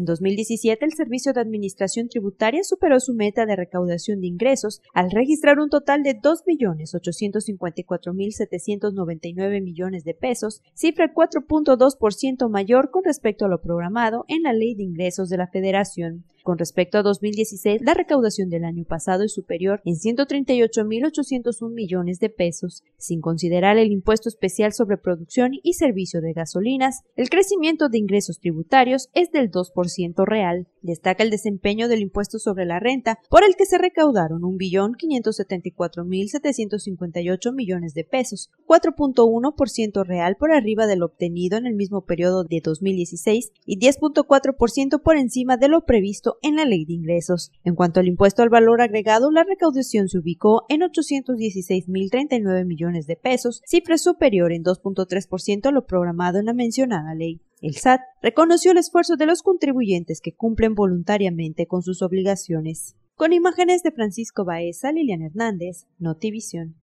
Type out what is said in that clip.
En 2017, el Servicio de Administración Tributaria superó su meta de recaudación de ingresos al registrar un total de 2.854.799 millones de pesos, cifra 4.2% mayor con respecto a lo programado en la Ley de Ingresos de la Federación. Con respecto a 2016, la recaudación del año pasado es superior en 138.801 millones de pesos. Sin considerar el impuesto especial sobre producción y servicio de gasolinas, el crecimiento de ingresos tributarios es del 2% real. Destaca el desempeño del impuesto sobre la renta, por el que se recaudaron 1.574.758 millones de pesos, 4.1% real por arriba de lo obtenido en el mismo periodo de 2016 y 10.4% por encima de lo previsto en la ley de ingresos. En cuanto al impuesto al valor agregado, la recaudación se ubicó en 816.039 millones de pesos, cifra superior en 2.3% a lo programado en la mencionada ley. El SAT reconoció el esfuerzo de los contribuyentes que cumplen voluntariamente con sus obligaciones. Con imágenes de Francisco Baeza, Lilian Hernández, Notivisión.